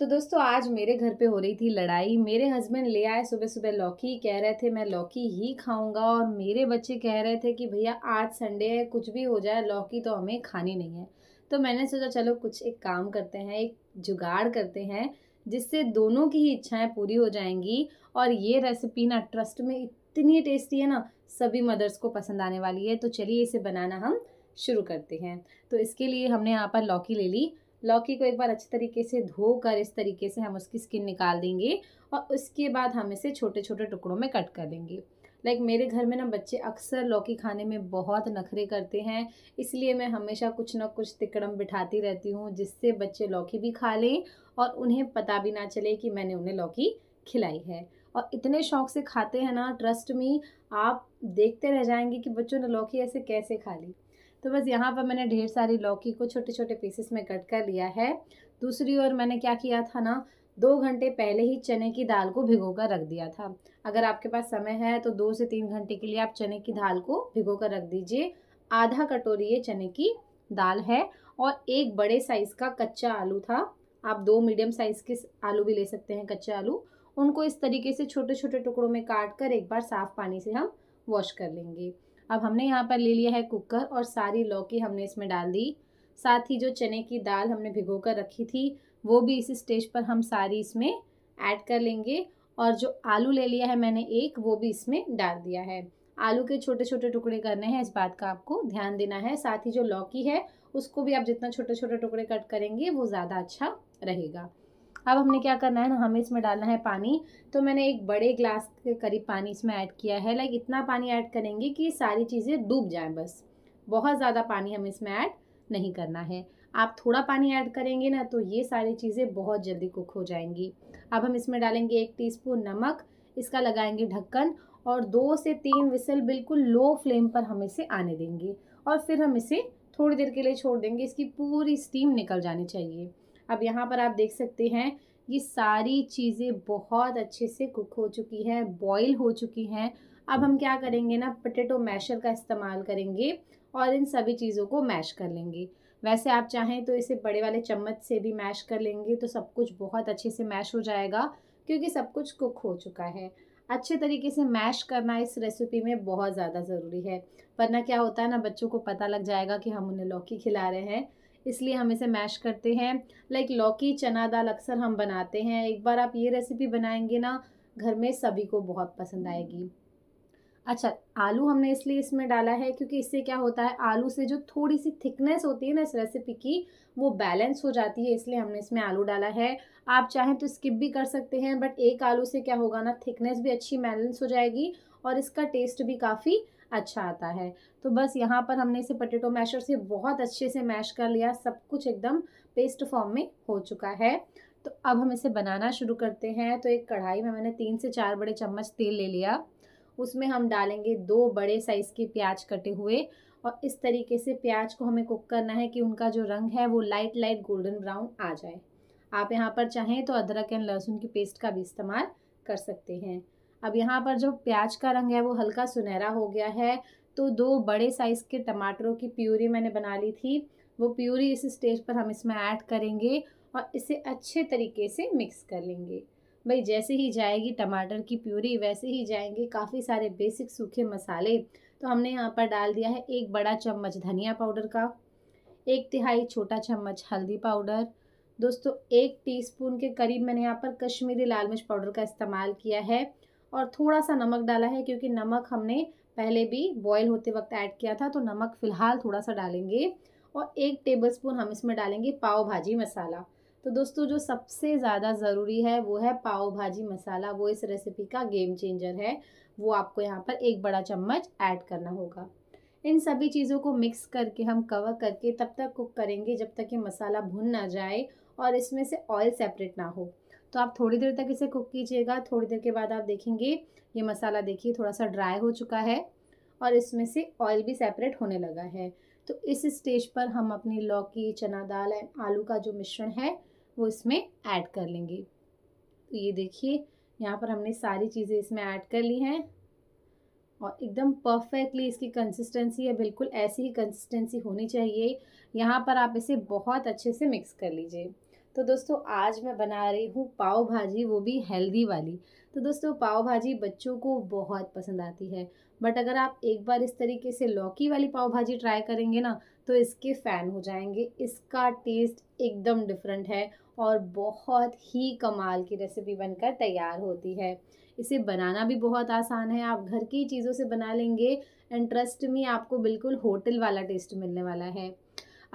तो दोस्तों आज मेरे घर पे हो रही थी लड़ाई मेरे हस्बैंड ले आए सुबह सुबह लौकी कह रहे थे मैं लौकी ही खाऊंगा और मेरे बच्चे कह रहे थे कि भैया आज संडे है कुछ भी हो जाए लौकी तो हमें खानी नहीं है तो मैंने सोचा चलो कुछ एक काम करते हैं एक जुगाड़ करते हैं जिससे दोनों की ही इच्छाएँ पूरी हो जाएंगी और ये रेसिपी ना ट्रस्ट में इतनी टेस्टी है ना सभी मदर्स को पसंद आने वाली है तो चलिए इसे बनाना हम शुरू करते हैं तो इसके लिए हमने यहाँ पर लौकी ले ली लौकी को एक बार अच्छे तरीके से धोकर इस तरीके से हम उसकी स्किन निकाल देंगे और उसके बाद हम इसे छोटे छोटे टुकड़ों में कट कर देंगे लाइक like मेरे घर में ना बच्चे अक्सर लौकी खाने में बहुत नखरे करते हैं इसलिए मैं हमेशा कुछ ना कुछ तिकड़म बिठाती रहती हूँ जिससे बच्चे लौकी भी खा लें और उन्हें पता भी ना चले कि मैंने उन्हें लौकी खिलाई है और इतने शौक से खाते हैं ना ट्रस्ट में आप देखते रह जाएंगे कि बच्चों ने लौकी ऐसे कैसे खा ली तो बस यहाँ पर मैंने ढेर सारी लौकी को छोटे छोटे पीसेस में कट कर लिया है दूसरी ओर मैंने क्या किया था ना दो घंटे पहले ही चने की दाल को भिगो कर रख दिया था अगर आपके पास समय है तो दो से तीन घंटे के लिए आप चने की दाल को भिगो कर रख दीजिए आधा कटोरी ये चने की दाल है और एक बड़े साइज़ का कच्चा आलू था आप दो मीडियम साइज़ के आलू भी ले सकते हैं कच्चे आलू उनको इस तरीके से छोटे छोटे टुकड़ों में काट कर एक बार साफ़ पानी से हम वॉश कर लेंगे अब हमने यहाँ पर ले लिया है कुकर और सारी लौकी हमने इसमें डाल दी साथ ही जो चने की दाल हमने भिगो कर रखी थी वो भी इसी स्टेज पर हम सारी इसमें ऐड कर लेंगे और जो आलू ले लिया है मैंने एक वो भी इसमें डाल दिया है आलू के छोटे छोटे टुकड़े करने हैं इस बात का आपको ध्यान देना है साथ ही जो लौकी है उसको भी आप जितना छोटे छोटे टुकड़े कट करेंगे वो ज़्यादा अच्छा रहेगा अब हमने क्या करना है ना हमें इसमें डालना है पानी तो मैंने एक बड़े ग्लास के करीब पानी इसमें ऐड किया है लाइक इतना पानी ऐड करेंगे कि सारी चीज़ें डूब जाएँ बस बहुत ज़्यादा पानी हमें इसमें ऐड नहीं करना है आप थोड़ा पानी ऐड करेंगे ना तो ये सारी चीज़ें बहुत जल्दी कुक हो जाएंगी अब हम इसमें डालेंगे एक टीस्पून नमक इसका लगाएंगे ढक्कन और दो से तीन विसल बिल्कुल लो फ्लेम पर हम इसे आने देंगे और फिर हम इसे थोड़ी देर के लिए छोड़ देंगे इसकी पूरी स्टीम निकल जानी चाहिए अब यहाँ पर आप देख सकते हैं ये सारी चीज़ें बहुत अच्छे से कुक हो चुकी हैं बॉईल हो चुकी हैं अब हम क्या करेंगे ना पटेटो मैशर का इस्तेमाल करेंगे और इन सभी चीज़ों को मैश कर लेंगे वैसे आप चाहें तो इसे बड़े वाले चम्मच से भी मैश कर लेंगे तो सब कुछ बहुत अच्छे से मैश हो जाएगा क्योंकि सब कुछ कुक हो चुका है अच्छे तरीके से मैश करना इस रेसिपी में बहुत ज़्यादा ज़रूरी है वरना क्या होता है ना बच्चों को पता लग जाएगा कि हम उन्हें लौकी खिला रहे हैं इसलिए हम इसे मैश करते हैं लाइक लौकी चना दाल अक्सर हम बनाते हैं एक बार आप ये रेसिपी बनाएंगे ना घर में सभी को बहुत पसंद आएगी अच्छा आलू हमने इसलिए इसमें डाला है क्योंकि इससे क्या होता है आलू से जो थोड़ी सी थिकनेस होती है ना इस रेसिपी की वो बैलेंस हो जाती है इसलिए हमने इसमें आलू डाला है आप चाहें तो स्किप भी कर सकते हैं बट एक आलू से क्या होगा ना थिकनेस भी अच्छी बैलेंस हो जाएगी और इसका टेस्ट भी काफ़ी अच्छा आता है तो बस यहाँ पर हमने इसे पटेटो मैशर से बहुत अच्छे से मैश कर लिया सब कुछ एकदम पेस्ट फॉर्म में हो चुका है तो अब हम इसे बनाना शुरू करते हैं तो एक कढ़ाई में मैंने तीन से चार बड़े चम्मच तेल ले लिया उसमें हम डालेंगे दो बड़े साइज़ के प्याज कटे हुए और इस तरीके से प्याज को हमें कुक करना है कि उनका जो रंग है वो लाइट लाइट गोल्डन ब्राउन आ जाए आप यहाँ पर चाहें तो अदरक एंड लहसुन की पेस्ट का भी इस्तेमाल कर सकते हैं अब यहाँ पर जो प्याज का रंग है वो हल्का सुनहरा हो गया है तो दो बड़े साइज़ के टमाटरों की प्यूरी मैंने बना ली थी वो प्यूरी इस स्टेज पर हम इसमें ऐड करेंगे और इसे अच्छे तरीके से मिक्स कर लेंगे भाई जैसे ही जाएगी टमाटर की प्यूरी वैसे ही जाएंगे काफ़ी सारे बेसिक सूखे मसाले तो हमने यहाँ पर डाल दिया है एक बड़ा चम्मच धनिया पाउडर का एक तिहाई छोटा चम्मच हल्दी पाउडर दोस्तों एक टीस्पून के करीब मैंने यहाँ पर कश्मीरी लाल मिर्च पाउडर का इस्तेमाल किया है और थोड़ा सा नमक डाला है क्योंकि नमक हमने पहले भी बॉयल होते वक्त ऐड किया था तो नमक फ़िलहाल थोड़ा सा डालेंगे और एक टेबलस्पून हम इसमें डालेंगे पाव भाजी मसाला तो दोस्तों जो सबसे ज़्यादा ज़रूरी है वो है पाव भाजी मसाला वो इस रेसिपी का गेम चेंजर है वो आपको यहाँ पर एक बड़ा चम्मच ऐड करना होगा इन सभी चीज़ों को मिक्स करके हम कवर करके तब तक कुक करेंगे जब तक ये मसाला भुन ना जाए और इसमें से ऑयल सेपरेट ना हो तो आप थोड़ी देर तक इसे कुक कीजिएगा थोड़ी देर के बाद आप देखेंगे ये मसाला देखिए थोड़ा सा ड्राई हो चुका है और इसमें से ऑयल भी सेपरेट होने लगा है तो इस स्टेज पर हम अपनी लौकी चना दाल एंड आलू का जो मिश्रण है वो इसमें ऐड कर लेंगे तो ये देखिए यहाँ पर हमने सारी चीज़ें इसमें ऐड कर ली हैं और एकदम परफेक्टली इसकी कंसिस्टेंसी है बिल्कुल ऐसी ही कंसिस्टेंसी होनी चाहिए यहाँ पर आप इसे बहुत अच्छे से मिक्स कर लीजिए तो दोस्तों आज मैं बना रही हूँ पाव भाजी वो भी हेल्दी वाली तो दोस्तों पाव भाजी बच्चों को बहुत पसंद आती है बट अगर आप एक बार इस तरीके से लौकी वाली पाव भाजी ट्राई करेंगे ना तो इसके फ़ैन हो जाएंगे इसका टेस्ट एकदम डिफरेंट है और बहुत ही कमाल की रेसिपी बनकर तैयार होती है इसे बनाना भी बहुत आसान है आप घर की चीज़ों से बना लेंगे एंड ट्रस्ट में आपको बिल्कुल होटल वाला टेस्ट मिलने वाला है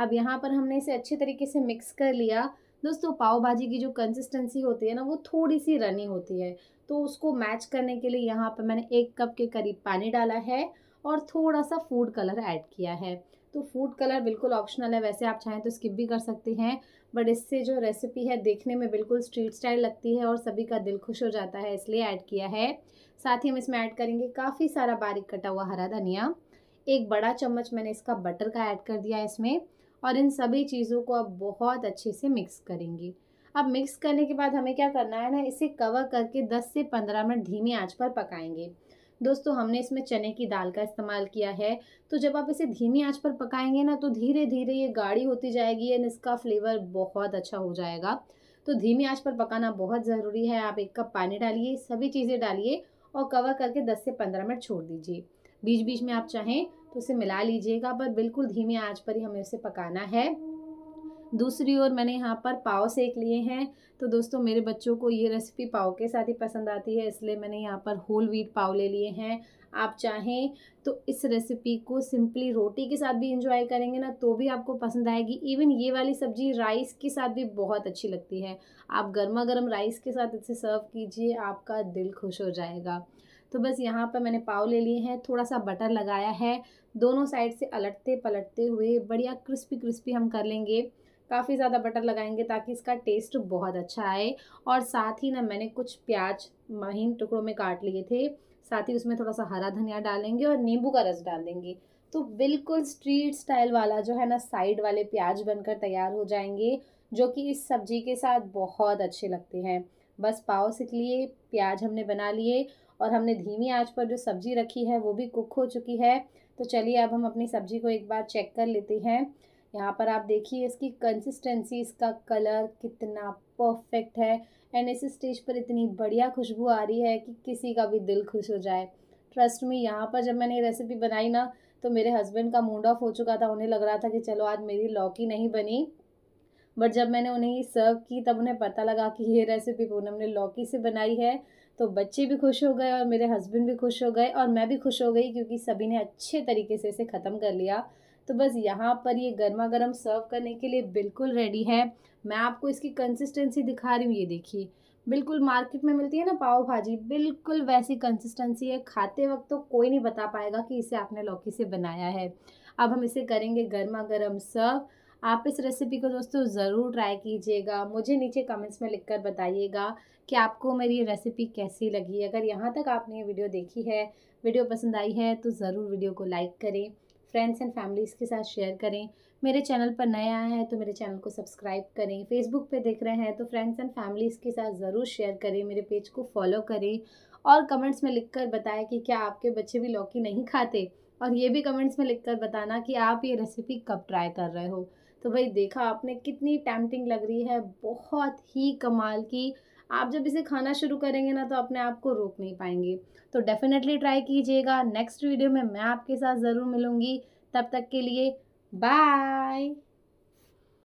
अब यहाँ पर हमने इसे अच्छे तरीके से मिक्स कर लिया दोस्तों पाव भाजी की जो कंसिस्टेंसी होती है ना वो थोड़ी सी रनी होती है तो उसको मैच करने के लिए यहाँ पर मैंने एक कप के करीब पानी डाला है और थोड़ा सा फूड कलर ऐड किया है तो फूड कलर बिल्कुल ऑप्शनल है वैसे आप चाहें तो स्किप भी कर सकते हैं बट इससे जो रेसिपी है देखने में बिल्कुल स्ट्रीट स्टाइल लगती है और सभी का दिल खुश हो जाता है इसलिए ऐड किया है साथ ही हम इसमें ऐड करेंगे काफ़ी सारा बारीक कटा हुआ हरा धनिया एक बड़ा चम्मच मैंने इसका बटर का ऐड कर दिया है इसमें और इन सभी चीज़ों को आप बहुत अच्छे से मिक्स करेंगे अब मिक्स करने के बाद हमें क्या करना है ना इसे कवर करके 10 से 15 मिनट धीमी आंच पर पकाएंगे दोस्तों हमने इसमें चने की दाल का इस्तेमाल किया है तो जब आप इसे धीमी आंच पर पकाएंगे ना तो धीरे धीरे ये गाढ़ी होती जाएगी एंड इसका फ्लेवर बहुत अच्छा हो जाएगा तो धीमी आंच पर पकाना बहुत ज़रूरी है आप एक कप पानी डालिए सभी चीज़ें डालिए और कवर करके दस से पंद्रह मिनट छोड़ दीजिए बीच बीच में आप चाहें तो इसे मिला लीजिएगा पर बिल्कुल धीमी आंच पर ही हमें उसे पकाना है दूसरी ओर मैंने यहाँ पर पाव सेक लिए हैं तो दोस्तों मेरे बच्चों को ये रेसिपी पाव के साथ ही पसंद आती है इसलिए मैंने यहाँ पर होल व्हीट पाव ले लिए हैं आप चाहें तो इस रेसिपी को सिंपली रोटी के साथ भी इंजॉय करेंगे ना तो भी आपको पसंद आएगी इवन ये वाली सब्जी राइस के साथ भी बहुत अच्छी लगती है आप गर्मा गर्म राइस के साथ इसे सर्व कीजिए आपका दिल खुश हो जाएगा तो बस यहाँ पर मैंने पाव ले लिए हैं थोड़ा सा बटर लगाया है दोनों साइड से अलटते पलटते हुए बढ़िया क्रिस्पी क्रिस्पी हम कर लेंगे काफ़ी ज़्यादा बटर लगाएंगे ताकि इसका टेस्ट बहुत अच्छा आए और साथ ही ना मैंने कुछ प्याज महीन टुकड़ों में काट लिए थे साथ ही उसमें थोड़ा सा हरा धनिया डालेंगे और नींबू का रस डाल देंगे तो बिल्कुल स्ट्रीट स्टाइल वाला जो है ना साइड वाले प्याज बनकर तैयार हो जाएंगे जो कि इस सब्जी के साथ बहुत अच्छे लगते हैं बस पाव सीख लिए प्याज हमने बना लिए और हमने धीमी आंच पर जो सब्जी रखी है वो भी कुक हो चुकी है तो चलिए अब हम अपनी सब्ज़ी को एक बार चेक कर लेते हैं यहाँ पर आप देखिए इसकी कंसिस्टेंसी इसका कलर कितना परफेक्ट है एंड इस स्टेज पर इतनी बढ़िया खुशबू आ रही है कि किसी का भी दिल खुश हो जाए ट्रस्ट में यहाँ पर जब मैंने रेसिपी बनाई ना तो मेरे हस्बैंड का मूड ऑफ हो चुका था उन्हें लग रहा था कि चलो आज मेरी लौकी नहीं बनी बट जब मैंने उन्हें सर्व की तब उन्हें पता लगा कि ये रेसिपी पूनम ने लौकी से बनाई है तो बच्चे भी खुश हो गए और मेरे हस्बैंड भी खुश हो गए और मैं भी खुश हो गई क्योंकि सभी ने अच्छे तरीके से इसे ख़त्म कर लिया तो बस यहाँ पर ये गर्मा गर्म सर्व करने के लिए बिल्कुल रेडी है मैं आपको इसकी कंसिस्टेंसी दिखा रही हूँ ये देखिए बिल्कुल मार्केट में मिलती है ना पाव भाजी बिल्कुल वैसी कंसिस्टेंसी है खाते वक्त तो कोई नहीं बता पाएगा कि इसे आपने लौकी से बनाया है अब हम इसे करेंगे गर्मा गर्म सर्व आप इस रेसिपी को दोस्तों ज़रूर ट्राई कीजिएगा मुझे नीचे कमेंट्स में लिखकर बताइएगा कि आपको मेरी रेसिपी कैसी लगी अगर यहाँ तक आपने ये वीडियो देखी है वीडियो पसंद आई है तो ज़रूर वीडियो को लाइक करें फ्रेंड्स एंड फैमिलीज़ के साथ शेयर करें मेरे चैनल पर नए आए हैं तो मेरे चैनल को सब्सक्राइब करें फेसबुक पे देख रहे हैं तो फ्रेंड्स एंड फैमिलीज़ के साथ ज़रूर शेयर करें मेरे पेज को फॉलो करें और कमेंट्स में लिखकर बताएं कि क्या आपके बच्चे भी लौकी नहीं खाते और ये भी कमेंट्स में लिखकर बताना कि आप ये रेसिपी कब ट्राई कर रहे हो तो भाई देखा आपने कितनी टैम्पटिंग लग रही है बहुत ही कमाल की आप जब इसे खाना शुरू करेंगे ना तो अपने आप को रोक नहीं पाएंगे तो डेफिनेटली ट्राई कीजिएगा नेक्स्ट वीडियो में मैं आपके साथ ज़रूर मिलूँगी तब तक के लिए बाय